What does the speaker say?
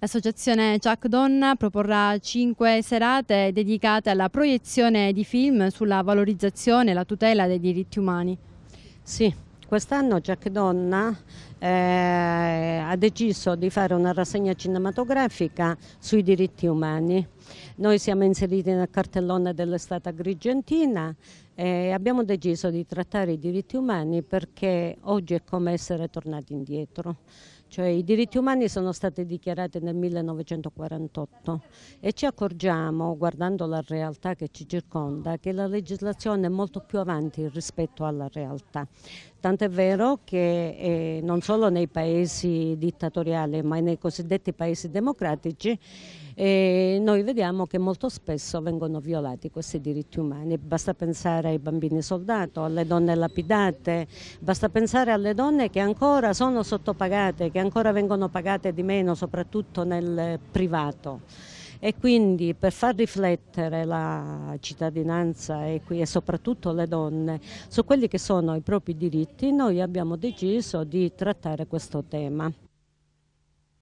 L'associazione Jack Donna proporrà cinque serate dedicate alla proiezione di film sulla valorizzazione e la tutela dei diritti umani. Sì, quest'anno Jack Donna eh, ha deciso di fare una rassegna cinematografica sui diritti umani. Noi siamo inseriti nel cartellone dell'estate agrigentina eh, abbiamo deciso di trattare i diritti umani perché oggi è come essere tornati indietro. Cioè, i diritti umani sono stati dichiarati nel 1948 e ci accorgiamo, guardando la realtà che ci circonda, che la legislazione è molto più avanti rispetto alla realtà. Tant'è vero che eh, non solo nei paesi dittatoriali ma nei cosiddetti paesi democratici eh, noi vediamo che molto spesso vengono violati questi diritti umani. Basta pensare pensare ai bambini soldato, alle donne lapidate, basta pensare alle donne che ancora sono sottopagate, che ancora vengono pagate di meno, soprattutto nel privato. E quindi per far riflettere la cittadinanza e, qui, e soprattutto le donne su quelli che sono i propri diritti, noi abbiamo deciso di trattare questo tema.